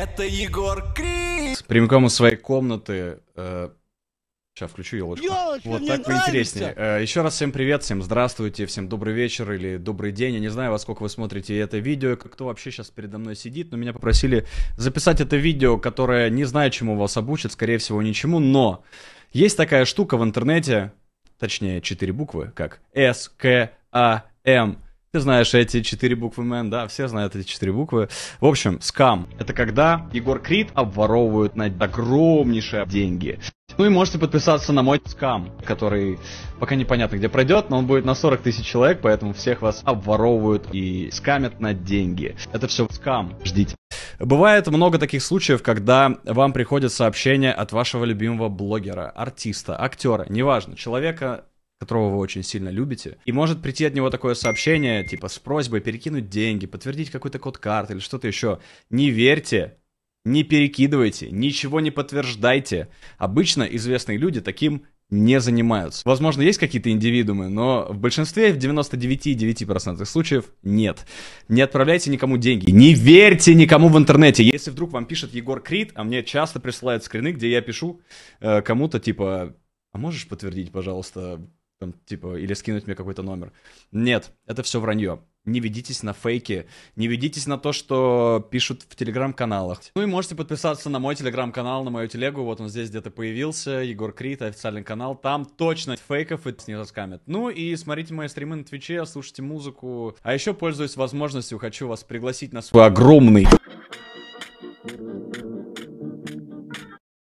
Это Егор Крис. Прямиком из своей комнаты. Э, сейчас включу елочку. Ёлочка, вот так интереснее. Э, еще раз всем привет, всем здравствуйте, всем добрый вечер или добрый день. Я не знаю, во сколько вы смотрите это видео, кто вообще сейчас передо мной сидит, но меня попросили записать это видео, которое не знаю, чему вас обучит, скорее всего, ничему, но есть такая штука в интернете, точнее, четыре буквы, как С, К, А, М. Ты знаешь эти четыре буквы Мэн, да, все знают эти четыре буквы. В общем, скам — это когда Егор Крид обворовывают на огромнейшие деньги. Ну и можете подписаться на мой скам, который пока непонятно где пройдет, но он будет на 40 тысяч человек, поэтому всех вас обворовывают и скамят на деньги. Это все скам, ждите. Бывает много таких случаев, когда вам приходит сообщение от вашего любимого блогера, артиста, актера, неважно, человека, которого вы очень сильно любите, и может прийти от него такое сообщение, типа с просьбой перекинуть деньги, подтвердить какой-то код карты или что-то еще. Не верьте, не перекидывайте, ничего не подтверждайте. Обычно известные люди таким не занимаются. Возможно, есть какие-то индивидуумы, но в большинстве, в 99,9% случаев нет. Не отправляйте никому деньги. Не верьте никому в интернете. Если вдруг вам пишет Егор Крид, а мне часто присылают скрины, где я пишу э, кому-то типа, а можешь подтвердить, пожалуйста, там, типа, или скинуть мне какой-то номер. Нет, это все вранье. Не ведитесь на фейки, не ведитесь на то, что пишут в телеграм-каналах. Ну и можете подписаться на мой телеграм-канал, на мою телегу, вот он здесь где-то появился, Егор Крит, официальный канал, там точно фейков и не раскамят. Ну и смотрите мои стримы на Твиче, слушайте музыку, а еще пользуюсь возможностью, хочу вас пригласить на свой огромный...